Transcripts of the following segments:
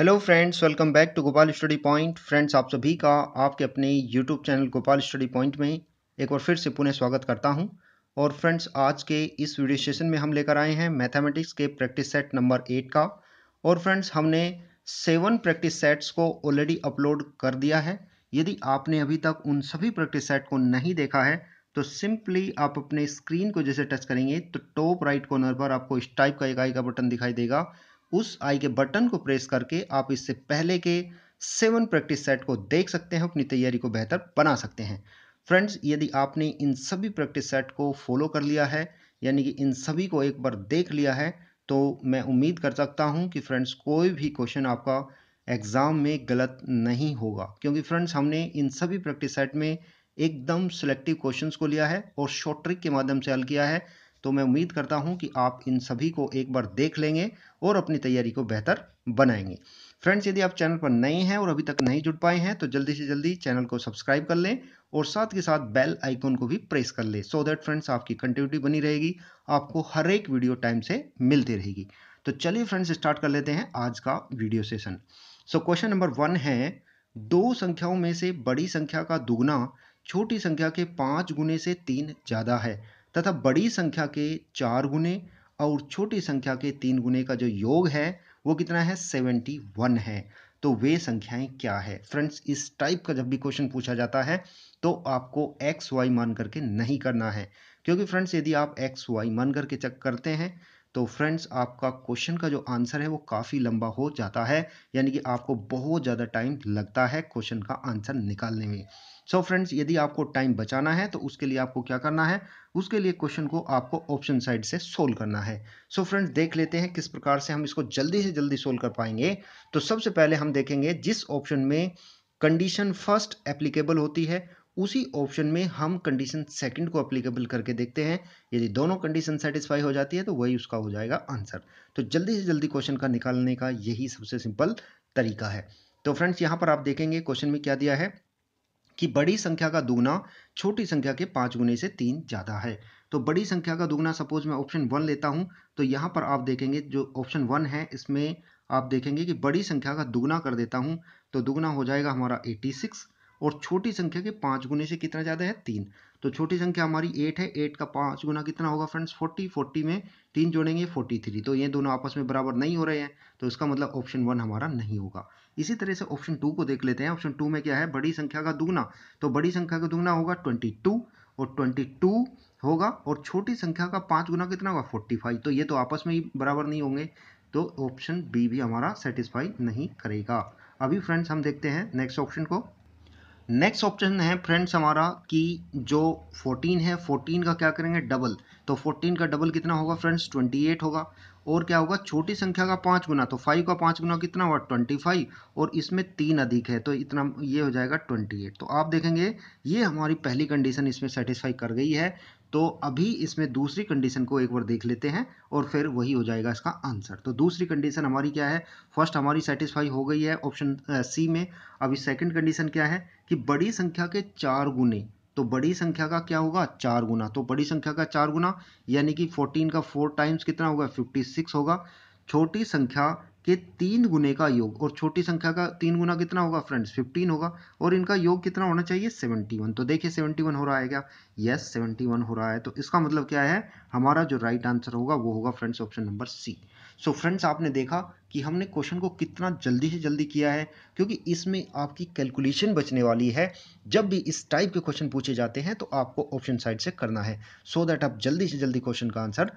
hello friends welcome back to Gopal study point friends आप सभी का आपके अपने YouTube channel Gopal study point में एक बार फिर से पुनः स्वागत करता हूं और फ्रेंड्स आज के इस वीडियो सेशन में हम लेकर आए हैं मैथमेटिक्स के प्रैक्टिस सेट नंबर एट का और फ्रेंड्स हमने सेवन प्रैक्टिस सेट्स को ऑलरेडी अपलोड कर दिया है यदि आपने अभी तक उन सभी प्रैक्टिस सेट को नहीं देखा है तो सिंपली आप अपने स्क्रीन को जैसे टच करेंगे तो टॉप राइट कॉर्नर पर आपको इस टाइप का एक आई का बटन दिखाई देगा उस आई के बटन को प्रेस करके आप इससे पहले के सेवन प्रैक्टिस सेट को देख सकते हैं अपनी तैयारी को बेहतर बना सकते हैं फ्रेंड्स यदि आपने इन सभी प्रैक्टिस सेट को फॉलो कर लिया है यानी कि इन सभी को एक बार देख लिया है तो मैं उम्मीद कर सकता हूँ कि फ्रेंड्स कोई भी क्वेश्चन आपका एग्ज़ाम में गलत नहीं होगा क्योंकि फ्रेंड्स हमने इन सभी प्रैक्टिस सेट में एकदम सिलेक्टिव क्वेश्चंस को लिया है और शॉर्ट ट्रिक के माध्यम से हल किया है तो मैं उम्मीद करता हूँ कि आप इन सभी को एक बार देख लेंगे और अपनी तैयारी को बेहतर बनाएंगे फ्रेंड्स यदि आप चैनल पर नए हैं और अभी तक नहीं जुड़ पाए हैं तो जल्दी से जल्दी चैनल को सब्सक्राइब कर लें और साथ के साथ बेल आइकॉन को भी प्रेस कर लें सो दैट फ्रेंड्स आपकी कंटिन्यूटी बनी रहेगी आपको हर एक वीडियो टाइम से मिलती रहेगी तो चलिए फ्रेंड्स स्टार्ट कर लेते हैं आज का video session so question number one है दो संख्याओं में से बड़ी संख्या का दुगुना छोटी संख्या के पाँच गुने से तीन ज़्यादा है तथा बड़ी संख्या के चार गुने और छोटी संख्या के तीन गुने का जो योग है वो कितना है सेवेंटी वन है तो वे संख्याएं क्या है फ्रेंड्स इस टाइप का जब भी क्वेश्चन पूछा जाता है तो आपको एक्स वाई मान करके नहीं करना है क्योंकि फ्रेंड्स यदि आप एक्स वाई मान करके चेक करते हैं तो फ्रेंड्स आपका क्वेश्चन का जो आंसर है वो काफ़ी लंबा हो जाता है यानी कि आपको बहुत ज़्यादा टाइम लगता है क्वेश्चन का आंसर निकालने में सो so फ्रेंड्स यदि आपको टाइम बचाना है तो उसके लिए आपको क्या करना है उसके लिए क्वेश्चन को आपको ऑप्शन साइड से सोल्व करना है सो so फ्रेंड्स देख लेते हैं किस प्रकार से हम इसको जल्दी से जल्दी सोल्व कर पाएंगे तो सबसे पहले हम देखेंगे जिस ऑप्शन में कंडीशन फर्स्ट एप्लीकेबल होती है उसी ऑप्शन में हम कंडीशन सेकंड को अप्लीकेबल करके देखते हैं यदि दोनों कंडीशन सेटिस्फाई हो जाती है तो वही उसका हो जाएगा आंसर तो जल्दी से जल्दी क्वेश्चन का निकालने का यही सबसे सिंपल तरीका है तो फ्रेंड्स यहाँ पर आप देखेंगे क्वेश्चन में क्या दिया है कि बड़ी संख्या का दुगुना छोटी संख्या के पाँच गुने से तीन ज़्यादा है तो बड़ी संख्या का दुगुना सपोज मैं ऑप्शन वन लेता हूँ तो यहाँ पर आप देखेंगे जो ऑप्शन वन है इसमें आप देखेंगे कि बड़ी संख्या का दुगुना कर देता हूँ तो दुगुना हो जाएगा हमारा एटी सिक्स और छोटी संख्या के पाँच गुने से कितना ज़्यादा है तीन तो छोटी संख्या हमारी एट है एट का पाँच गुना कितना होगा फ्रेंड्स फोर्टी फोर्टी में तीन जोड़ेंगे फोर्टी थ्री तो ये दोनों आपस में बराबर नहीं हो रहे हैं तो इसका मतलब ऑप्शन वन हमारा नहीं होगा इसी तरह से ऑप्शन टू को देख लेते हैं ऑप्शन टू में क्या है बड़ी संख्या का दुगना तो बड़ी संख्या का दुगना होगा ट्वेंटी टू और ट्वेंटी टू होगा और छोटी संख्या का पाँच गुना कितना होगा फोर्टी फाइव तो ये तो आपस में ही बराबर नहीं होंगे तो ऑप्शन बी भी हमारा सेटिस्फाई नहीं करेगा अभी फ्रेंड्स हम देखते हैं नेक्स्ट ऑप्शन को नेक्स्ट ऑप्शन है फ्रेंड्स हमारा कि जो 14 है 14 का क्या करेंगे डबल तो 14 का डबल कितना होगा फ्रेंड्स 28 होगा और क्या होगा छोटी संख्या का पाँच गुना तो 5 का पाँच गुना कितना हुआ 25 और इसमें तीन अधिक है तो इतना ये हो जाएगा 28 तो आप देखेंगे ये हमारी पहली कंडीशन इसमें सेटिस्फाई कर गई है तो अभी इसमें दूसरी कंडीशन को एक बार देख लेते हैं और फिर वही हो जाएगा इसका आंसर तो दूसरी कंडीशन हमारी क्या है फर्स्ट हमारी सेटिस्फाई हो गई है ऑप्शन सी में अभी सेकंड कंडीशन क्या है कि बड़ी संख्या के चार गुने तो बड़ी संख्या का क्या होगा चार गुना तो बड़ी संख्या का चार गुना यानी कि फोर्टीन का फोर टाइम्स कितना होगा फिफ्टी सिक्स होगा छोटी संख्या के तीन गुने का योग और छोटी संख्या का तीन गुना कितना होगा फ्रेंड्स फिफ्टीन होगा और इनका योग कितना होना चाहिए सेवेंटी वन तो देखिए सेवेंटी वन हो रहा है क्या यस सेवेंटी वन हो रहा है तो इसका मतलब क्या है हमारा जो राइट आंसर होगा वो होगा friends option number C so friends आपने देखा कि हमने क्वेश्चन को कितना जल्दी से जल्दी किया है क्योंकि इसमें आपकी कैलकुलेशन बचने वाली है जब भी इस टाइप के क्वेश्चन पूछे जाते हैं तो आपको ऑप्शन साइड से करना है सो so दैट आप जल्दी से जल्दी क्वेश्चन का आंसर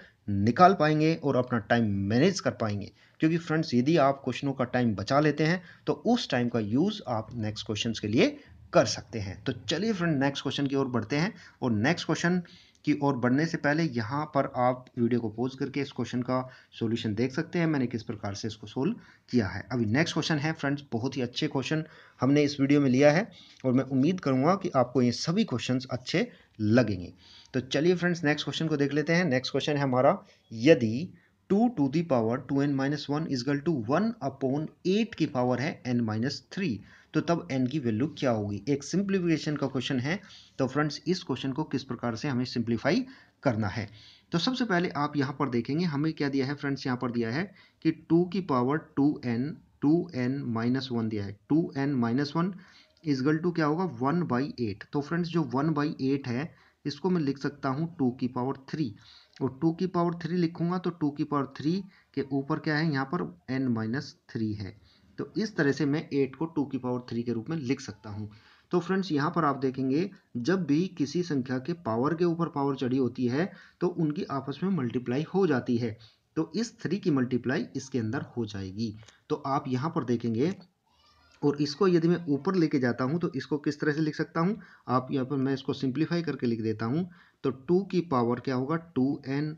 निकाल पाएंगे और अपना टाइम मैनेज कर पाएंगे क्योंकि फ्रेंड्स यदि आप क्वेश्चनों का टाइम बचा लेते हैं तो उस टाइम का यूज़ आप नेक्स्ट क्वेश्चन के लिए कर सकते हैं तो चलिए फ्रेंड नेक्स्ट क्वेश्चन की ओर बढ़ते हैं और नेक्स्ट क्वेश्चन की ओर बढ़ने से पहले यहाँ पर आप वीडियो को पोज करके इस क्वेश्चन का सॉल्यूशन देख सकते हैं मैंने किस प्रकार से इसको सोल्व किया है अभी नेक्स्ट क्वेश्चन है फ्रेंड्स बहुत ही अच्छे क्वेश्चन हमने इस वीडियो में लिया है और मैं उम्मीद करूँगा कि आपको ये सभी क्वेश्चन अच्छे लगेंगे तो चलिए फ्रेंड्स नेक्स्ट क्वेश्चन को देख लेते हैं नेक्स्ट क्वेश्चन है हमारा यदि two two the power two N minus one is equal to one upon eight की पावर है एन माइनस थ्री तो तब एन की वैल्यू क्या होगी एक सिंप्लीफिकेशन का क्वेश्चन है तो फ्रेंड्स इस क्वेश्चन को किस प्रकार से हमें सिंप्लीफाई करना है तो सबसे पहले आप यहाँ पर देखेंगे हमें क्या दिया है फ्रेंड्स यहाँ पर दिया है कि टू की power two N two N minus one दिया है two N minus one is equal to क्या होगा वन बाई एट तो फ्रेंड्स जो वन बाई एट है इसको मैं लिख सकता हूँ टू की पावर थ्री और टू की पावर थ्री लिखूंगा तो टू की पावर थ्री के ऊपर क्या है यहाँ पर एन माइनस थ्री है तो इस तरह से मैं एट को टू की पावर थ्री के रूप में लिख सकता हूँ तो फ्रेंड्स यहाँ पर आप देखेंगे जब भी किसी संख्या के पावर के ऊपर पावर चढ़ी होती है तो उनकी आपस में मल्टीप्लाई हो जाती है तो इस थ्री की मल्टीप्लाई इसके अंदर हो जाएगी तो आप यहाँ पर देखेंगे और इसको यदि मैं ऊपर लेके जाता हूँ तो इसको किस तरह से लिख सकता हूँ आप यहाँ पर मैं इसको सिंप्लीफाई करके लिख देता हूँ तो टू की पावर क्या होगा two N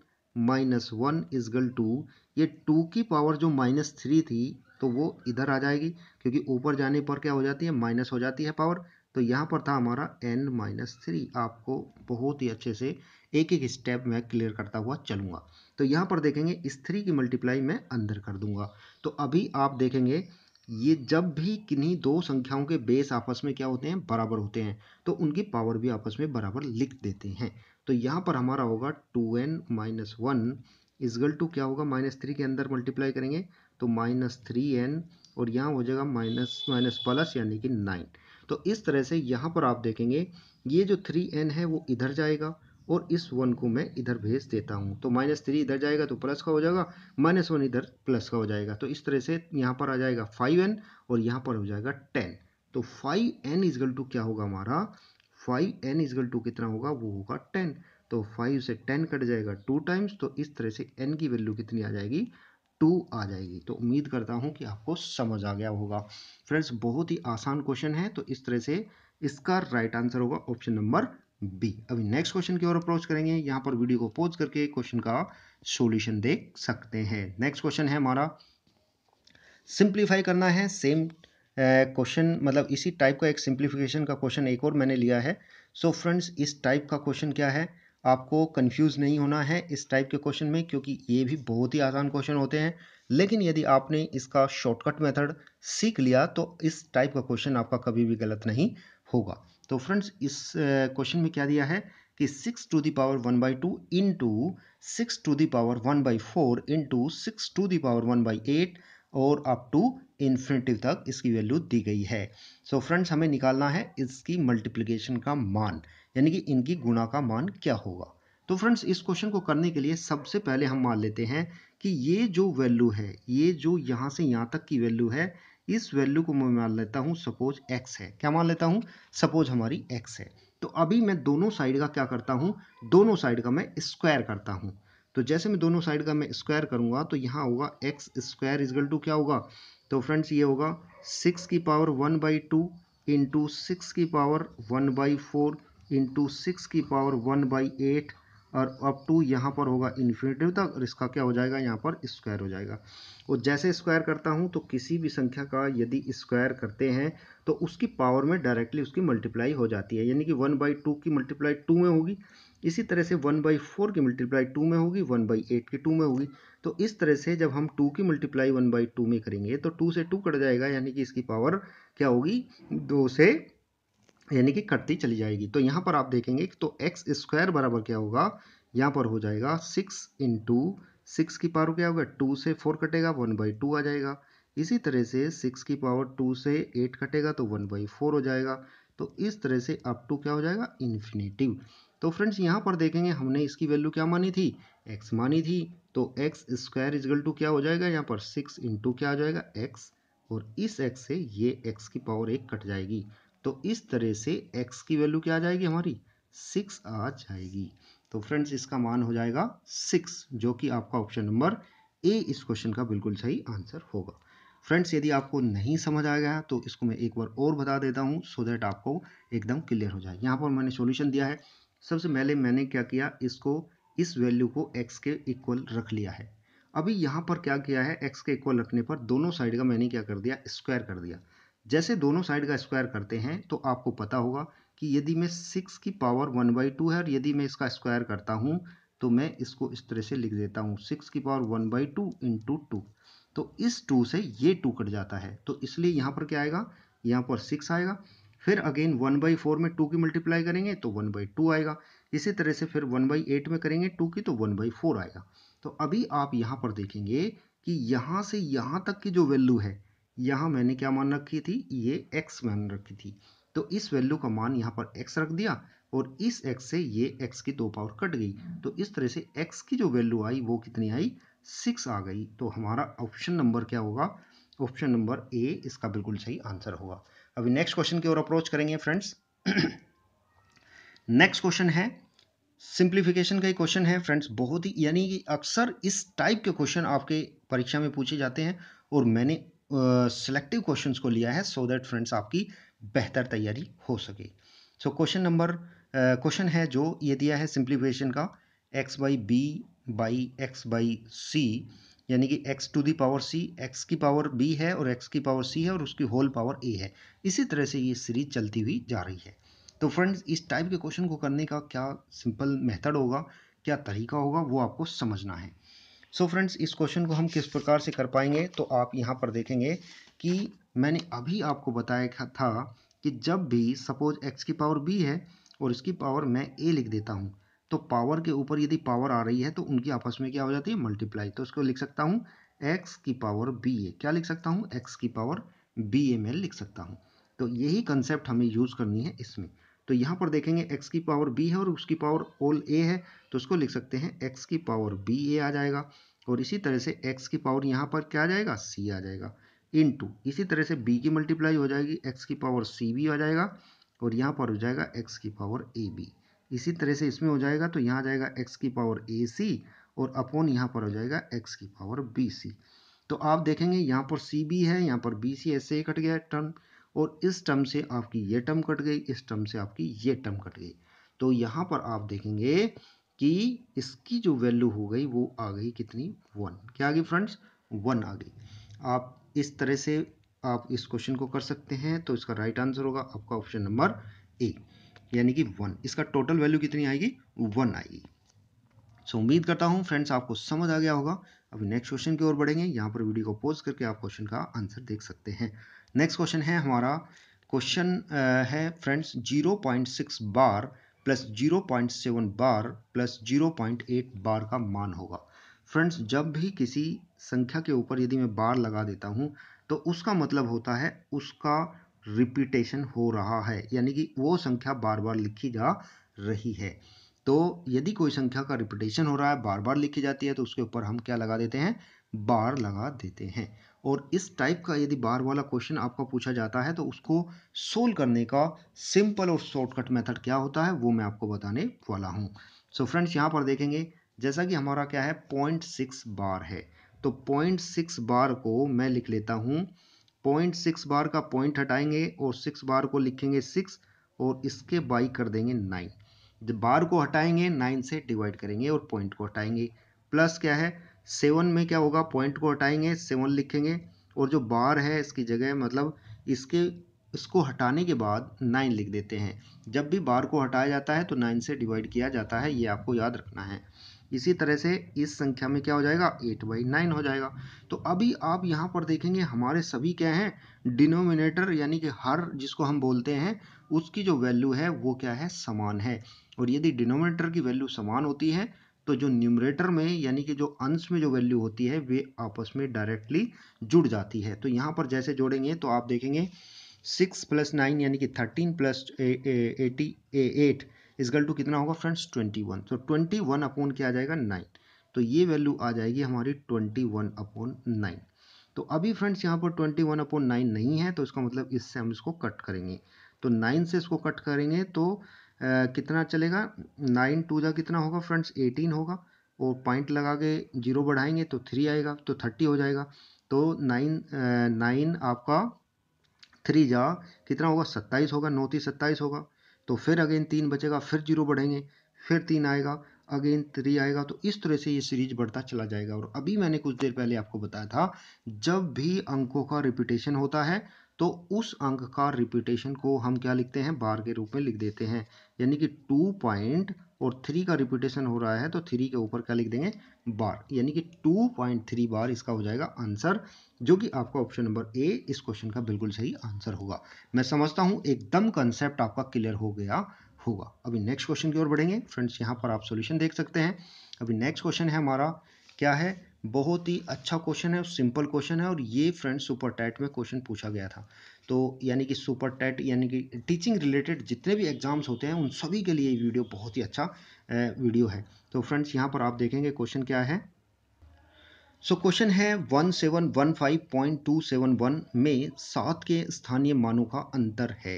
minus one is equal to ये टू की पावर जो माइनस थ्री थी तो वो इधर आ जाएगी क्योंकि ऊपर जाने पर क्या हो जाती है माइनस हो जाती है पावर तो यहाँ पर था हमारा एन माइनस थ्री आपको बहुत ही अच्छे से एक एक स्टेप मैं क्लियर करता हुआ चलूँगा तो यहाँ पर देखेंगे इस थ्री की मल्टीप्लाई मैं अंदर कर दूंगा तो अभी आप देखेंगे ये जब भी किन्हीं दो संख्याओं के बेस आपस में क्या होते हैं बराबर होते हैं तो उनकी पावर भी आपस में बराबर लिख देते हैं तो यहाँ पर हमारा होगा two N minus one is equal to क्या होगा माइनस थ्री के अंदर मल्टीप्लाई करेंगे तो माइनस थ्री एन और यहाँ हो जाएगा माइनस माइनस प्लस यानी कि नाइन तो इस तरह से यहाँ पर आप देखेंगे ये जो थ्री एन है वो इधर जाएगा और इस वन को मैं इधर भेज देता हूँ तो माइनस थ्री इधर जाएगा तो प्लस का हो जाएगा माइनस वन इधर प्लस का हो जाएगा तो इस तरह से यहाँ पर आ जाएगा फाइव एन और यहाँ पर हो जाएगा टेन तो फाइव एन इजगल टू क्या होगा हमारा फाइव एन इजगल टू कितना होगा वो होगा टेन तो फाइव से टेन कट जाएगा टू टाइम्स तो इस तरह से एन की वैल्यू कितनी आ जाएगी टू आ जाएगी तो उम्मीद करता हूँ कि आपको समझ आ गया होगा फ्रेंड्स बहुत ही आसान क्वेश्चन है तो इस तरह से इसका राइट आंसर होगा ऑप्शन नंबर बी अभी नेक्स्ट क्वेश्चन की ओर अप्रोच करेंगे यहाँ पर वीडियो को पोज करके क्वेश्चन का सॉल्यूशन देख सकते हैं नेक्स्ट क्वेश्चन है हमारा सिंप्लीफाई करना है सेम क्वेश्चन uh, मतलब इसी टाइप का एक सिंप्लीफिकेशन का क्वेश्चन एक और मैंने लिया है सो so, फ्रेंड्स इस टाइप का क्वेश्चन क्या है आपको कंफ्यूज नहीं होना है इस टाइप के क्वेश्चन में क्योंकि ये भी बहुत ही आसान क्वेश्चन होते हैं लेकिन यदि आपने इसका शॉर्टकट मेथड सीख लिया तो इस टाइप का क्वेश्चन आपका कभी भी गलत नहीं होगा तो फ्रेंड्स इस क्वेश्चन में क्या दिया है कि six to the power one by two into six to the power one by four into six to the power one by eight और अप टू इन्फिनेटिव तक इसकी वैल्यू दी गई है सो so फ्रेंड्स हमें निकालना है इसकी मल्टीप्लिकेशन का मान यानी कि इनकी गुणा का मान क्या होगा तो फ्रेंड्स इस क्वेश्चन को करने के लिए सबसे पहले हम मान लेते हैं कि ये जो वैल्यू है ये जो यहाँ से यहाँ तक की वैल्यू है इस वैल्यू को मैं मान लेता हूँ सपोज एक्स है क्या मान लेता हूँ सपोज हमारी एक्स है तो अभी मैं दोनों साइड का क्या करता हूँ दोनों साइड का मैं स्क्वायर करता हूँ तो जैसे मैं दोनों साइड का मैं स्क्वायर करूँगा तो यहाँ होगा एक्स स्क्वायर इजगल टू क्या होगा तो फ्रेंड्स ये होगा सिक्स की power one by two into six की power one by four into six की पावर वन बाई एट और अप टू यहाँ पर होगा इन्फिनेटिव तक और इसका क्या हो जाएगा यहाँ पर स्क्वायर हो जाएगा और जैसे स्क्वायर करता हूँ तो किसी भी संख्या का यदि स्क्वायर करते हैं तो उसकी पावर में डायरेक्टली उसकी मल्टीप्लाई हो जाती है यानी कि वन बाई टू की मल्टीप्लाई टू में होगी इसी तरह से वन बाई फोर की मल्टीप्लाई टू में होगी वन बाई एट की टू में होगी तो इस तरह से जब हम टू की मल्टीप्लाई वन बाई टू में करेंगे तो टू से टू कट जाएगा यानी कि इसकी पावर क्या होगी दो से यानी कि कटती चली जाएगी तो यहाँ पर आप देखेंगे तो एक्स स्क्वायर बराबर क्या होगा यहाँ पर हो जाएगा सिक्स इंटू सिक्स की पावर क्या होगा टू से फोर कटेगा वन बाई टू आ जाएगा इसी तरह से सिक्स की पावर टू से एट कटेगा तो वन बाई फोर हो जाएगा तो इस तरह से अप टू क्या हो जाएगा इन्फिनेटिव तो फ्रेंड्स यहाँ पर देखेंगे हमने इसकी वैल्यू क्या मानी थी एक्स मानी थी तो एक्स स्क्वायर इजगल टू क्या हो जाएगा यहाँ पर सिक्स इंटू क्या हो जाएगा एक्स और इस एक्स से ये एक्स की पावर एक कट जाएगी तो इस तरह से x की वैल्यू क्या आ जाएगी हमारी सिक्स आ जाएगी तो फ्रेंड्स इसका मान हो जाएगा सिक्स जो कि आपका ऑप्शन नंबर ए इस क्वेश्चन का बिल्कुल सही आंसर होगा फ्रेंड्स यदि आपको नहीं समझ आ गया तो इसको मैं एक बार और बता देता हूँ सो दैट आपको एकदम क्लियर हो जाए यहाँ पर मैंने सोल्यूशन दिया है सबसे पहले मैंने क्या किया इसको इस वैल्यू को एक्स के इक्वल रख लिया है अभी यहाँ पर क्या किया है एक्स के इक्वल रखने पर दोनों साइड का मैंने क्या कर दिया स्क्वायर कर दिया जैसे दोनों साइड का स्क्वायर करते हैं तो आपको पता होगा कि यदि मैं सिक्स की पावर वन बाई टू है और यदि मैं इसका स्क्वायर करता हूँ तो मैं इसको इस तरह से लिख देता हूँ सिक्स की power one by two into two तो इस टू से ये टू कट जाता है तो इसलिए यहाँ पर क्या आएगा यहाँ पर सिक्स आएगा फिर अगेन वन बाई फोर में टू की मल्टीप्लाई करेंगे तो वन बाई टू आएगा इसी तरह से फिर वन बाई एट में करेंगे टू की तो वन बाई फोर आएगा तो अभी आप यहाँ पर देखेंगे कि यहाँ से यहाँ तक की जो वैल्यू है यहाँ मैंने क्या मान रखी थी ये x मान रखी थी तो इस वैल्यू का मान यहाँ पर x रख दिया और इस x से ये x की दो पावर कट गई तो इस तरह से x की जो वैल्यू आई वो कितनी आई सिक्स आ गई तो हमारा ऑप्शन नंबर क्या होगा ऑप्शन नंबर ए इसका बिल्कुल सही आंसर होगा अभी नेक्स्ट क्वेश्चन की ओर अप्रोच करेंगे फ्रेंड्स नेक्स्ट क्वेश्चन है सिंप्लीफिकेशन का ही क्वेश्चन है फ्रेंड्स बहुत ही यानी कि अक्सर इस टाइप के क्वेश्चन आपके परीक्षा में पूछे जाते हैं और मैंने सेलेक्टिव uh, क्वेश्चंस को लिया है सो दैट फ्रेंड्स आपकी बेहतर तैयारी हो सके सो क्वेश्चन नंबर क्वेश्चन है जो ये दिया है सिंप्लीफिकेशन का x by b by x by c यानी कि x to the power c x की पावर बी है और एक्स की पावर सी है और उसकी होल पावर ए है इसी तरह से ये सीरीज चलती हुई जा रही है तो फ्रेंड्स इस टाइप के क्वेश्चन को करने का क्या सिंपल मेथड होगा क्या तरीका होगा वो आपको समझना है सो so फ्रेंड्स इस क्वेश्चन को हम किस प्रकार से कर पाएंगे तो आप यहाँ पर देखेंगे कि मैंने अभी आपको बताया था कि जब भी सपोज एक्स की पावर बी है और इसकी पावर मैं ए लिख देता हूँ तो पावर के ऊपर यदि पावर आ रही है तो उनकी आपस में क्या हो जाती है मल्टीप्लाई तो इसको लिख सकता हूँ एक्स की पावर बी ए क्या लिख सकता हूँ एक्स की पावर बी ए मैं लिख सकता हूँ तो यही कंसेप्ट हमें यूज़ करनी है इसमें तो यहाँ पर देखेंगे एक्स की पावर बी है और उसकी पावर ऑल ए है तो उसको लिख सकते हैं एक्स की पावर बी ए आ जाएगा और इसी तरह से एक्स की पावर यहाँ पर क्या आ जाएगा सी आ जाएगा इन टू इसी तरह से बी की मल्टीप्लाई हो जाएगी एक्स की पावर सी बी आ जाएगा और यहाँ पर हो जाएगा एक्स की पावर ए बी इसी तरह से इसमें हो जाएगा तो यहाँ आ जाएगा एक्स की पावर ए सी और अपोन यहाँ पर हो जाएगा एक्स की पावर बी सी तो आप देखेंगे यहाँ पर सी बी है यहाँ पर बी सी ऐसे ही कट गया है टर्म और इस टर्म से आपकी ये टर्म कट गई इस टर्म से आपकी ये टर्म कट गई तो यहाँ पर आप देखेंगे कि इसकी जो वैल्यू हो गई वो आ गई कितनी वन क्या आ गई फ्रेंड्स वन आ गई आप इस तरह से आप इस क्वेश्चन को कर सकते हैं तो इसका राइट आंसर होगा आपका ऑप्शन नंबर ए यानी कि वन इसका टोटल वैल्यू कितनी आएगी वन आएगी सो so, उम्मीद करता हूँ फ्रेंड्स आपको समझ आ गया होगा अभी नेक्स्ट क्वेश्चन की ओर बढ़ेंगे यहाँ पर वीडियो को पोज करके आप क्वेश्चन का आंसर देख सकते हैं नेक्स्ट क्वेश्चन है हमारा क्वेश्चन है friends zero point six bar plus zero point seven bar plus zero point eight bar का मान होगा फ्रेंड्स जब भी किसी संख्या के ऊपर यदि मैं बार लगा देता हूँ तो उसका मतलब होता है उसका रिपीटेशन हो रहा है यानी कि वो संख्या बार बार लिखी जा रही है तो यदि कोई संख्या का रिपीटेशन हो रहा है बार बार लिखी जाती है तो उसके ऊपर हम क्या लगा देते हैं बार लगा देते हैं और इस टाइप का यदि बार वाला क्वेश्चन आपका पूछा जाता है तो उसको सोल्व करने का सिंपल और शॉर्टकट मेथड क्या होता है वो मैं आपको बताने वाला हूँ सो फ्रेंड्स यहाँ पर देखेंगे जैसा कि हमारा क्या है पॉइंट सिक्स बार है तो पॉइंट सिक्स बार को मैं लिख लेता हूँ पॉइंट सिक्स बार का पॉइंट हटाएंगे और सिक्स बार को लिखेंगे सिक्स और इसके बाई कर देंगे नाइन बार को हटाएंगे नाइन से डिवाइड करेंगे और पॉइंट को हटाएंगे प्लस क्या है सेवन में क्या होगा पॉइंट को हटाएंगे सेवन लिखेंगे और जो बार है इसकी जगह मतलब इसके इसको हटाने के बाद नाइन लिख देते हैं जब भी बार को हटाया जाता है तो नाइन से डिवाइड किया जाता है ये आपको याद रखना है इसी तरह से इस संख्या में क्या हो जाएगा एट बाई नाइन हो जाएगा तो अभी आप यहाँ पर देखेंगे हमारे सभी क्या हैं डिनोमिनेटर यानी कि हर जिसको हम बोलते हैं उसकी जो वैल्यू है वो क्या है समान है और यदि डिनोमिनेटर की वैल्यू समान होती है तो जो न्यूमरेटर में यानी कि जो अंश में जो वैल्यू होती है वे आपस में डायरेक्टली जुड़ जाती है तो यहाँ पर जैसे जोड़ेंगे तो आप देखेंगे सिक्स प्लस नाइन यानी कि थर्टीन प्लस एटी एट गल टू कितना होगा फ्रेंड्स ट्वेंटी वन तो ट्वेंटी वन अपोन क्या आ जाएगा नाइन तो ये वैल्यू आ जाएगी हमारी ट्वेंटी वन अपोन नाइन तो अभी फ्रेंड्स यहाँ पर ट्वेंटी वन अपोन नाइन नहीं है तो इसका मतलब इससे हम इसको कट करेंगे तो नाइन से इसको कट करेंगे तो कितना चलेगा नाइन टू ज़ा कितना होगा फ्रेंड्स एटीन होगा और पॉइंट लगा के जीरो बढ़ाएंगे तो थ्री आएगा तो थर्टी हो जाएगा तो नाइन नाइन आपका थ्री जा कितना होगा सत्ताईस होगा नौ तीस सत्ताईस होगा तो फिर अगेन तीन बचेगा फिर जीरो बढ़ेंगे फिर तीन आएगा अगेन थ्री आएगा तो इस तरह से ये सीरीज बढ़ता चला जाएगा और अभी मैंने कुछ देर पहले आपको बताया था जब भी अंकों का रिपीटेशन होता है तो उस अंक का रिपीटेशन को हम क्या लिखते हैं बार के रूप में लिख देते हैं यानी कि टू पॉइंट और थ्री का रिपीटेशन हो रहा है तो थ्री के ऊपर क्या लिख देंगे बार यानी कि टू पॉइंट थ्री बार इसका हो जाएगा आंसर जो कि आपका ऑप्शन नंबर ए इस क्वेश्चन का बिल्कुल सही आंसर होगा मैं समझता हूँ एकदम कंसेप्ट आपका क्लियर हो गया होगा अभी नेक्स्ट क्वेश्चन की ओर बढ़ेंगे फ्रेंड्स यहाँ पर आप सोल्यूशन देख सकते हैं अभी नेक्स्ट क्वेश्चन है हमारा क्या है बहुत ही अच्छा क्वेश्चन है सिंपल क्वेश्चन है और ये फ्रेंड सुपर टेट में क्वेश्चन पूछा गया था तो यानी कि सुपर टेट यानी कि टीचिंग रिलेटेड जितने भी एग्जाम्स होते हैं उन सभी के लिए ये वीडियो बहुत ही अच्छा वीडियो है तो फ्रेंड्स यहाँ पर आप देखेंगे क्वेश्चन क्या है सो so, क्वेश्चन है 1715.271 में सात के स्थानीय मानों का अंतर है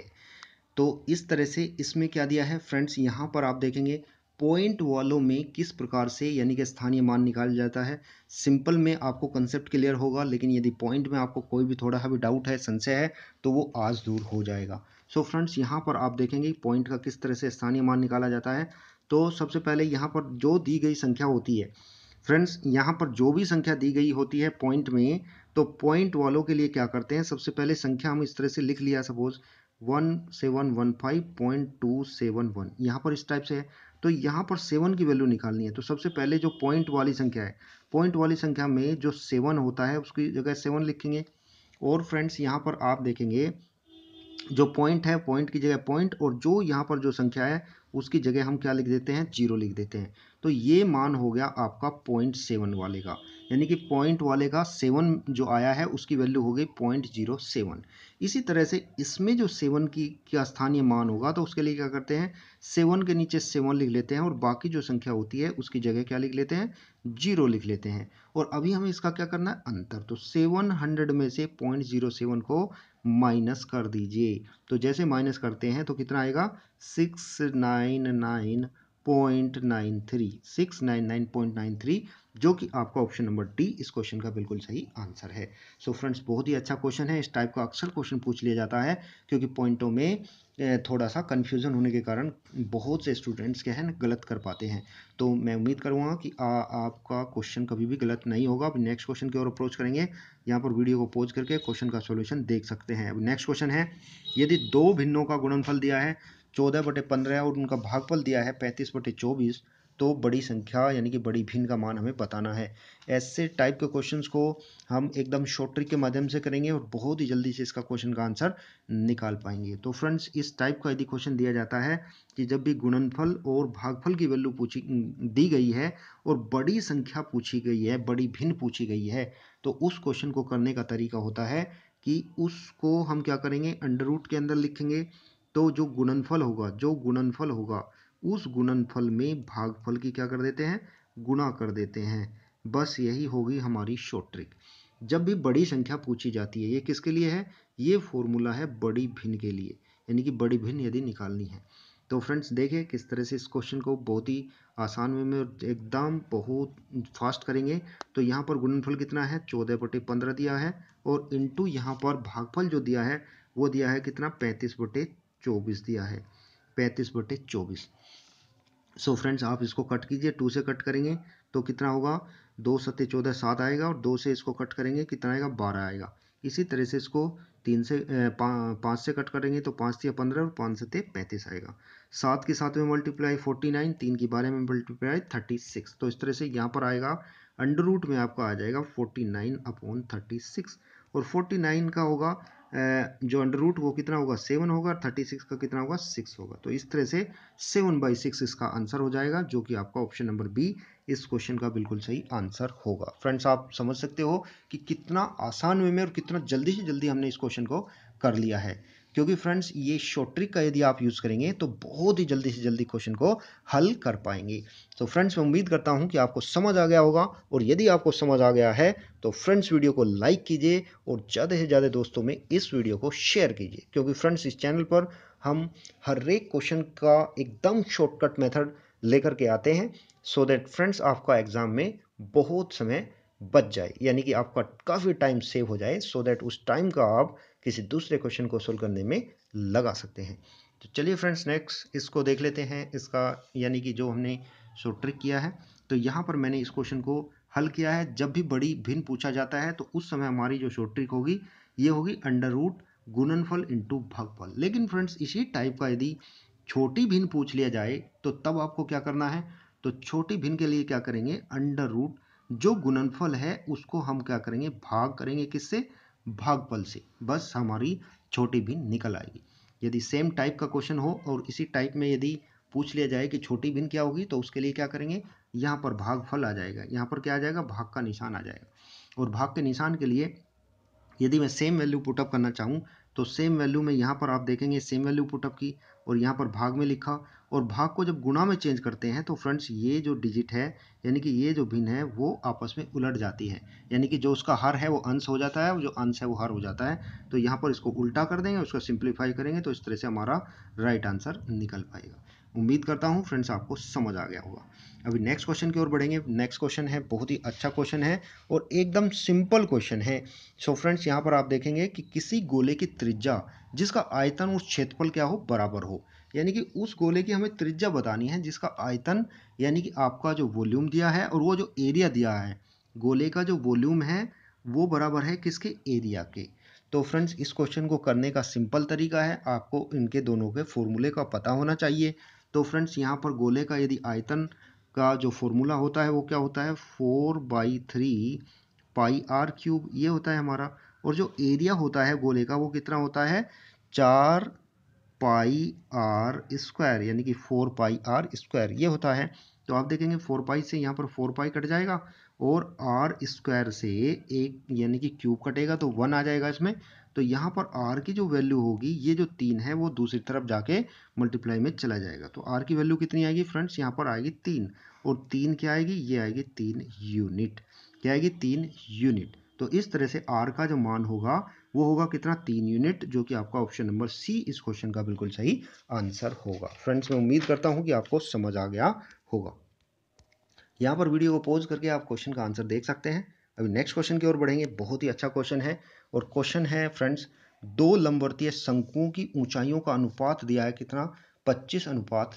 तो इस तरह से इसमें क्या दिया है फ्रेंड्स यहाँ पर आप देखेंगे पॉइंट वालों में किस प्रकार से यानी कि स्थानीय मान निकाला जाता है सिंपल में आपको कंसेप्ट क्लियर होगा लेकिन यदि पॉइंट में आपको कोई भी थोड़ा सा भी डाउट है संशय है तो वो आज दूर हो जाएगा सो फ्रेंड्स यहाँ पर आप देखेंगे पॉइंट का किस तरह से स्थानीय मान निकाला जाता है तो सबसे पहले यहाँ पर जो दी गई संख्या होती है फ्रेंड्स यहाँ पर जो भी संख्या दी गई होती है पॉइंट में तो पॉइंट वालों के लिए क्या करते हैं सबसे पहले संख्या हम इस तरह से लिख लिया suppose one seven one five point two seven one यहाँ पर इस टाइप से है तो यहाँ पर सेवन की वैल्यू निकालनी है तो सबसे पहले जो पॉइंट वाली संख्या है पॉइंट वाली संख्या में जो सेवन होता है उसकी जगह सेवन लिखेंगे और फ्रेंड्स यहाँ पर आप देखेंगे जो पॉइंट है पॉइंट की जगह पॉइंट और जो यहाँ पर जो संख्या है उसकी जगह हम क्या लिख देते हैं जीरो लिख देते हैं तो ये मान हो गया आपका पॉइंट सेवन वाले का यानी कि पॉइंट वाले का सेवन जो आया है उसकी वैल्यू हो गई पॉइंट जीरो सेवन इसी तरह से इसमें जो सेवन की का स्थानीय मान होगा तो उसके लिए क्या करते हैं सेवन के नीचे सेवन लिख लेते हैं और बाकी जो संख्या होती है उसकी जगह क्या लिख लेते हैं जीरो लिख लेते हैं और अभी हमें इसका क्या करना है अंतर तो सेवन हंड्रेड में से पॉइंट जीरो सेवन को माइनस कर दीजिए तो जैसे माइनस करते हैं तो कितना आएगा six nine nine point nine three six nine nine point nine three जो कि आपका ऑप्शन नंबर डी इस क्वेश्चन का बिल्कुल सही आंसर है सो so फ्रेंड्स बहुत ही अच्छा क्वेश्चन है इस टाइप का अक्सर क्वेश्चन पूछ लिया जाता है क्योंकि पॉइंटों में थोड़ा सा कन्फ्यूज़न होने के कारण बहुत से स्टूडेंट्स क्या है ना गलत कर पाते हैं तो मैं उम्मीद करूँगा कि आ, आपका क्वेश्चन कभी भी गलत नहीं होगा अब नेक्स्ट क्वेश्चन की ओर अप्रोच करेंगे यहाँ पर वीडियो को पोज करके क्वेश्चन का सोल्यूशन देख सकते हैं अब नेक्स्ट क्वेश्चन है यदि दो भिन्नों का गुणनफल दिया है चौदह बटे पंद्रह और उनका भागफल दिया है पैंतीस बटे चौबीस तो बड़ी संख्या यानी कि बड़ी भिन्न का मान हमें बताना है ऐसे टाइप के क्वेश्चंस को हम एकदम शॉर्ट ट्रिक के माध्यम से करेंगे और बहुत ही जल्दी से इसका क्वेश्चन का आंसर निकाल पाएंगे तो फ्रेंड्स इस टाइप का यदि क्वेश्चन दिया जाता है कि जब भी गुणनफल और भागफल की वैल्यू पूछी दी गई है और बड़ी संख्या पूछी गई है बड़ी भिन्न पूछी गई है तो उस क्वेश्चन को करने का तरीका होता है कि उसको हम क्या करेंगे अंडर रूट के अंदर लिखेंगे तो जो गुणनफल होगा जो गुणनफल होगा उस गुणनफल में भागफल की क्या कर देते हैं गुणा कर देते हैं बस यही होगी हमारी शॉर्ट ट्रिक जब भी बड़ी संख्या पूछी जाती है ये किसके लिए है ये फॉर्मूला है बड़ी भिन्न के लिए यानी कि बड़ी भिन्न यदि निकालनी है तो फ्रेंड्स देखिए किस तरह से इस क्वेश्चन को बहुत ही आसान वे में एकदम बहुत फास्ट करेंगे तो यहाँ पर गुणनफल कितना है चौदह बटे पंद्रह दिया है और इंटू यहाँ पर भागफल जो दिया है वो दिया है कितना पैंतीस बटे चौबीस दिया है पैंतीस बटे चौबीस सो फ्रेंड्स आप इसको कट कीजिए टू से कट करेंगे तो कितना होगा दो सत्य चौदह सात आएगा और दो से इसको कट करेंगे कितना आएगा बारह आएगा इसी तरह से इसको तीन से पा, पाँच से कट करेंगे तो पाँच या पंद्रह और पाँच सत्य पैंतीस आएगा सात के साथ में मल्टीप्लाई फोर्टी नाइन तीन की बारह में मल्टीप्लाई थर्टी सिक्स तो इस तरह से यहाँ पर आएगा अंडर रूट में आपका आ जाएगा forty nine upon thirty six और फोर्टी नाइन का होगा जो अंडर रूट वो कितना होगा सेवन होगा और थर्टी सिक्स का कितना होगा सिक्स होगा तो इस तरह से सेवन बाई सिक्स इसका आंसर हो जाएगा जो कि आपका ऑप्शन नंबर बी इस क्वेश्चन का बिल्कुल सही आंसर होगा फ्रेंड्स आप समझ सकते हो कि कितना आसान वे में और कितना जल्दी से जल्दी हमने इस क्वेश्चन को कर लिया है क्योंकि फ्रेंड्स ये शॉर्ट ट्रिक का यदि आप यूज़ करेंगे तो बहुत ही जल्दी से जल्दी क्वेश्चन को हल कर पाएंगे तो फ्रेंड्स मैं उम्मीद करता हूँ कि आपको समझ आ गया होगा और यदि आपको समझ आ गया है तो फ्रेंड्स वीडियो को लाइक कीजिए और ज़्यादा से ज़्यादा दोस्तों में इस वीडियो को शेयर कीजिए क्योंकि फ्रेंड्स इस चैनल पर हम हर एक क्वेश्चन का एकदम शॉर्टकट मेथड लेकर के आते हैं सो दैट फ्रेंड्स आपका एग्ज़ाम में बहुत समय बच जाए यानी कि आपका काफ़ी टाइम सेव हो जाए सो so दैट उस टाइम का आप किसी दूसरे क्वेश्चन को सोल्व करने में लगा सकते हैं तो चलिए फ्रेंड्स नेक्स्ट इसको देख लेते हैं इसका यानी कि जो हमने सो ट्रिक किया है तो यहाँ पर मैंने इस क्वेश्चन को हल किया है जब भी बड़ी भिन्न पूछा जाता है तो उस समय हमारी जो शॉर्ट ट्रिक होगी ये होगी अंडर रूट गुणनफल इंटू भागफल लेकिन फ्रेंड्स इसी टाइप का यदि छोटी भिन्न पूछ लिया जाए तो तब आपको क्या करना है तो छोटी भिन्न के लिए क्या करेंगे अंडर रूट जो गुणनफल है उसको हम क्या करेंगे भाग करेंगे किससे भागफल से बस हमारी छोटी भिन्न निकल आएगी यदि सेम टाइप का क्वेश्चन हो और इसी टाइप में यदि पूछ लिया जाए कि छोटी भिन्न क्या होगी तो उसके लिए क्या करेंगे यहाँ पर भागफल आ जाएगा यहाँ पर क्या आ जाएगा भाग का निशान आ जाएगा और भाग के निशान के लिए यदि मैं सेम वैल्यू पुटअप करना चाहूँ तो सेम वैल्यू में यहाँ पर आप देखेंगे सेम वैल्यू पुटअप की और यहाँ पर भाग में लिखा और भाग को जब गुणा में चेंज करते हैं तो फ्रेंड्स ये जो डिजिट है यानी कि ये जो भिन्न है वो आपस में उलट जाती है यानी कि जो उसका हर है वो अंश हो जाता है जो अंश है वो हर हो जाता है तो यहाँ पर इसको उल्टा कर देंगे उसको सिंप्लीफाई करेंगे तो इस तरह से हमारा राइट आंसर निकल पाएगा उम्मीद करता हूँ फ्रेंड्स आपको समझ आ गया होगा अभी नेक्स्ट क्वेश्चन की ओर बढ़ेंगे नेक्स्ट क्वेश्चन है बहुत ही अच्छा क्वेश्चन है और एकदम सिंपल क्वेश्चन है सो फ्रेंड्स यहाँ पर आप देखेंगे कि किसी गोले की त्रिज्या जिसका आयतन उस क्षेत्रफल क्या हो बराबर हो यानी कि उस गोले की हमें त्रिज्या बतानी है जिसका आयतन यानी कि आपका जो वॉल्यूम दिया है और वो जो एरिया दिया है गोले का जो वॉल्यूम है वो बराबर है किसके एरिया के तो फ्रेंड्स इस क्वेश्चन को करने का सिंपल तरीका है आपको इनके दोनों के फॉर्मूले का पता होना चाहिए तो फ्रेंड्स यहाँ पर गोले का यदि आयतन का जो फॉर्मूला होता है वो क्या होता है four by three pi r cube ये होता है हमारा और जो एरिया होता है गोले का वो कितना होता है चार पाई आर स्क्वायर यानी कि फोर पाई आर स्क्वायर ये होता है तो आप देखेंगे फोर पाई से यहाँ पर फोर पाई कट जाएगा और आर स्क्वायर से एक यानी कि क्यूब कटेगा तो वन आ जाएगा इसमें तो यहाँ पर आर की जो वैल्यू होगी ये जो तीन है वो दूसरी तरफ जाके मल्टीप्लाई में चला जाएगा तो आर की वैल्यू कितनी आएगी फ्रेंड्स यहाँ पर आएगी तीन और तीन क्या आएगी ये आएगी तीन यूनिट क्या आएगी तीन यूनिट तो इस तरह से आर का जो मान होगा वो होगा कितना तीन यूनिट जो कि आपका ऑप्शन नंबर सी इस क्वेश्चन का बिल्कुल सही आंसर होगा फ्रेंड्स मैं उम्मीद करता हूँ कि आपको समझ आ गया होगा यहाँ पर वीडियो को पॉज करके आप क्वेश्चन का आंसर देख सकते हैं अभी नेक्स्ट क्वेश्चन की ओर बढ़ेंगे बहुत ही अच्छा क्वेश्चन है और क्वेश्चन है फ्रेंड्स दो लंबवर्तीय शंकुओं की ऊंचाइयों का अनुपात दिया है कितना पच्चीस अनुपात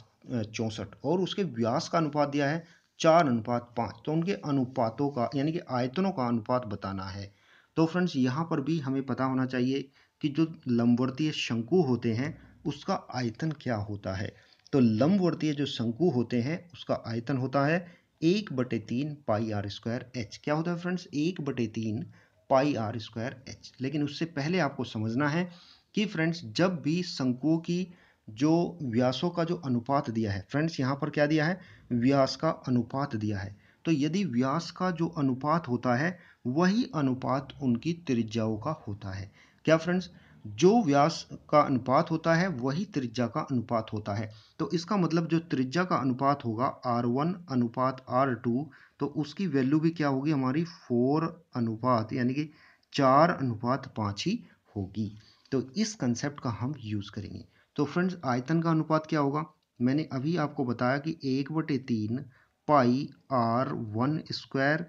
चौंसठ और उसके व्यास का अनुपात दिया है चार अनुपात पाँच तो उनके अनुपातों का यानी कि आयतनों का अनुपात बताना है तो फ्रेंड्स यहाँ पर भी हमें पता होना चाहिए कि जो लंबवर्तीय शंकु होते हैं उसका आयतन क्या होता है तो लंबवर्तीय जो शंकु होते हैं उसका आयतन होता है एक बटे तीन पाई आर स्क्वायर एच क्या होता है फ्रेंड्स एक बटे तीन पाई आर स्क्वायर एच लेकिन उससे पहले आपको समझना है कि फ्रेंड्स जब भी शंकुओं की जो व्यासों का जो अनुपात दिया है फ्रेंड्स यहाँ पर क्या दिया है व्यास का अनुपात दिया है तो यदि व्यास का जो अनुपात होता है वही अनुपात उनकी त्रिज्याओं का होता है क्या फ्रेंड्स जो व्यास का अनुपात होता है वही त्रिज्या का अनुपात होता है तो इसका मतलब जो त्रिज्या का अनुपात होगा आर वन अनुपात आर टू तो उसकी वैल्यू भी क्या होगी हमारी फोर अनुपात यानी कि चार अनुपात पाँच ही होगी तो इस कंसेप्ट का हम यूज़ करेंगे तो फ्रेंड्स आयतन का अनुपात क्या होगा मैंने अभी आपको बताया कि एक बटे तीन पाई आर वन स्क्वायर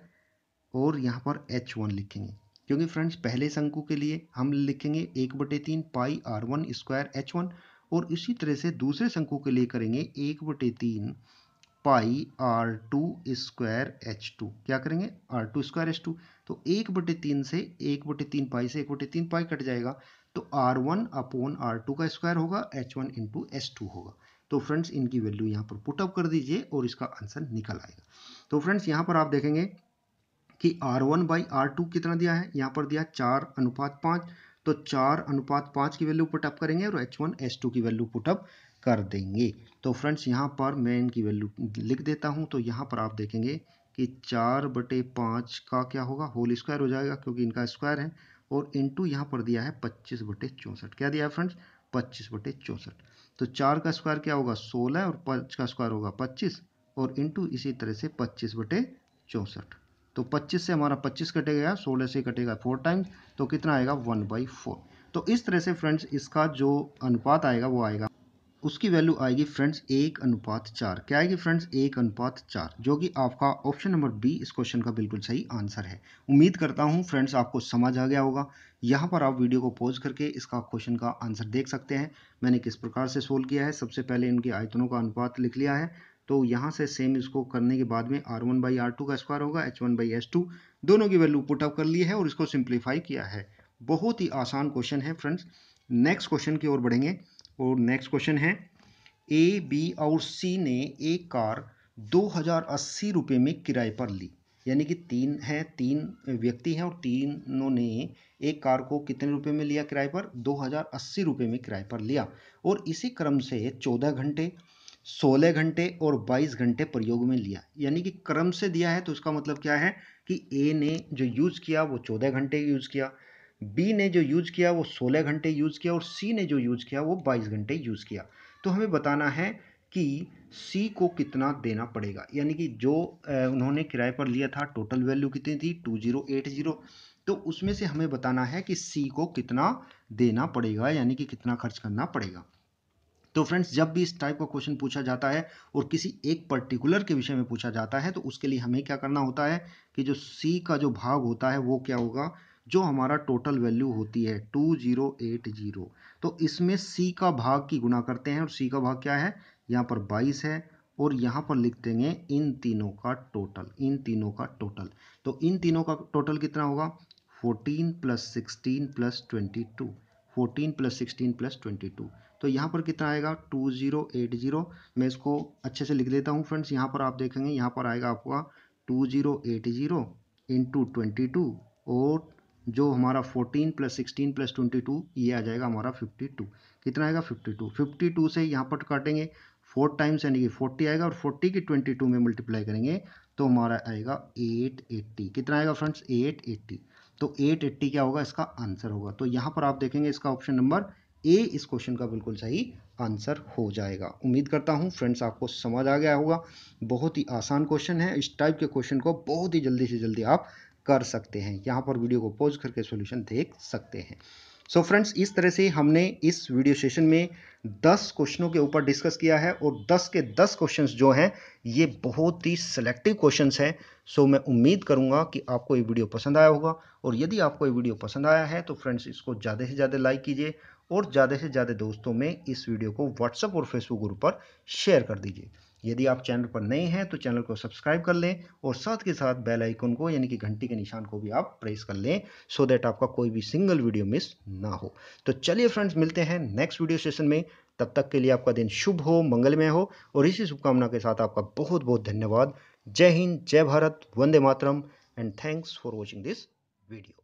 और यहाँ पर एच वन लिखेंगे क्योंकि फ्रेंड्स पहले शंकु के लिए हम लिखेंगे एक बटे तीन pi r one square h one और इसी तरह से दूसरे शंकु के लिए करेंगे एक बटे तीन pi r two square h two क्या करेंगे r two square h two तो एक बटे तीन से एक बटे तीन पाई से एक बटे तीन पाई कट जाएगा तो r one upon r two का स्क्वायर होगा h one into h two होगा तो फ्रेंड्स इनकी वैल्यू यहाँ पर पुटअप कर दीजिए और इसका आंसर निकल आएगा तो फ्रेंड्स यहाँ पर आप देखेंगे कि r one by r two कितना दिया है यहाँ पर दिया चार अनुपात पाँच तो चार अनुपात पाँच की वैल्यू पुटअप करेंगे और एच वन एच टू की वैल्यू पुटअप कर देंगे तो फ्रेंड्स यहाँ पर मैं इनकी वैल्यू लिख देता हूँ तो यहाँ पर आप देखेंगे कि चार बटे पाँच का क्या होगा होल स्क्वायर हो जाएगा क्योंकि इनका स्क्वायर है और इंटू यहाँ पर दिया है पच्चीस बटे चौंसठ क्या दिया है फ्रेंड्स पच्चीस बटे चौंसठ तो चार का स्क्वायर क्या होगा सोलह और पाँच का स्क्वायर होगा पच्चीस और इंटू इसी तरह से पच्चीस बटे चौंसठ तो 25 से हमारा 25 कटेगा 16 से कटेगा फोर टाइम्स तो कितना आएगा वन बाई फोर तो इस तरह से फ्रेंड्स इसका जो अनुपात आएगा वो आएगा उसकी वैल्यू आएगी फ्रेंड्स एक अनुपात चार क्या आएगी फ्रेंड्स एक अनुपात चार जो कि आपका ऑप्शन नंबर बी इस क्वेश्चन का बिल्कुल सही आंसर है उम्मीद करता हूं फ्रेंड्स आपको समझ आ गया होगा यहाँ पर आप वीडियो को पॉज करके इसका क्वेश्चन का आंसर देख सकते हैं मैंने किस प्रकार से सोल्व किया है सबसे पहले इनके आयतनों का अनुपात लिख लिया है तो यहाँ से सेम इसको करने के बाद में r one by r two का स्क्वायर होगा h one by h two दोनों की वैल्यू पुट आउट कर ली है और इसको सिंप्लीफाई किया है बहुत ही आसान क्वेश्चन है फ्रेंड्स नेक्स्ट क्वेश्चन की ओर बढ़ेंगे और नेक्स्ट क्वेश्चन है ए बी और सी ने एक कार दो हज़ार अस्सी रुपये में किराए पर ली यानी कि तीन है तीन व्यक्ति हैं और तीनों ने एक कार को कितने रुपए में लिया किराए पर दो हज़ार अस्सी रुपये में किराए पर लिया और इसी क्रम से चौदह घंटे सोलह घंटे और बाईस घंटे प्रयोग में लिया यानी कि क्रम से दिया है तो उसका मतलब क्या है कि ए ने जो यूज़ किया वो चौदह घंटे यूज़ किया बी ने जो यूज़ किया वो सोलह घंटे यूज़ किया और सी ने जो यूज़ किया वो बाईस घंटे यूज़ किया तो हमें बताना है कि सी को कितना देना पड़ेगा यानी कि जो उन्होंने किराए पर लिया था टोटल वैल्यू कितनी थी टू जीरो एट जीरो तो उसमें से हमें बताना है कि सी को कितना देना पड़ेगा यानी कि कितना खर्च करना पड़ेगा तो फ्रेंड्स जब भी इस टाइप का क्वेश्चन पूछा जाता है और किसी एक पर्टिकुलर के विषय में पूछा जाता है तो उसके लिए हमें क्या करना होता है कि जो सी का जो भाग होता है वो क्या होगा जो हमारा टोटल वैल्यू होती है टू जीरो एट जीरो तो इसमें सी का भाग की गुना करते हैं और सी का भाग क्या है यहाँ पर बाईस है और यहाँ पर लिख देंगे इन तीनों का टोटल इन तीनों का टोटल तो इन तीनों का टोटल कितना होगा fourteen plus sixteen plus twenty two fourteen plus sixteen plus twenty two तो यहाँ पर कितना आएगा टू ज़ीरो एट ज़ीरो मैं इसको अच्छे से लिख देता हूँ फ्रेंड्स यहाँ पर आप देखेंगे यहाँ पर आएगा आपका two zero eight zero into twenty two और जो हमारा fourteen plus sixteen plus twenty two ये आ जाएगा हमारा फिफ्टी टू कितना आएगा फिफ्टी टू फिफ्टी टू से यहाँ पर काटेंगे फोर टाइम्स यानी कि फोर्टी आएगा और फोर्टी की ट्वेंटी टू में मल्टीप्लाई करेंगे तो हमारा आएगा एट एट्टी कितना आएगा फ्रेंड्स एट एट्टी तो एट एट्टी क्या होगा इसका आंसर होगा तो यहाँ पर आप देखेंगे इसका ऑप्शन नंबर ए इस क्वेश्चन का बिल्कुल सही आंसर हो जाएगा उम्मीद करता हूँ फ्रेंड्स आपको समझ आ गया होगा बहुत ही आसान क्वेश्चन है इस टाइप के क्वेश्चन को बहुत ही जल्दी से जल्दी आप कर सकते हैं यहाँ पर वीडियो को पॉज करके सॉल्यूशन देख सकते हैं सो so फ्रेंड्स इस तरह से हमने इस वीडियो सेशन में 10 क्वेश्चनों के ऊपर डिस्कस किया है और 10 के 10 क्वेश्चंस जो हैं ये बहुत ही सिलेक्टिव क्वेश्चंस हैं सो so मैं उम्मीद करूंगा कि आपको ये वीडियो पसंद आया होगा और यदि आपको ये वीडियो पसंद आया है तो फ्रेंड्स इसको ज़्यादा से ज़्यादा लाइक कीजिए और ज़्यादा से ज़्यादा दोस्तों में इस वीडियो को व्हाट्सअप और फेसबुक ग्रुप पर शेयर कर दीजिए यदि आप चैनल पर नए हैं तो चैनल को सब्सक्राइब कर लें और साथ के साथ बेल आइकन को यानी कि घंटी के निशान को भी आप प्रेस कर लें सो दैट आपका कोई भी सिंगल वीडियो मिस ना हो तो चलिए फ्रेंड्स मिलते हैं नेक्स्ट वीडियो सेशन में तब तक के लिए आपका दिन शुभ हो मंगलमय हो और इसी शुभकामना के साथ आपका बहुत बहुत धन्यवाद जय हिंद जय भारत वंदे मातरम and thanks for watching this video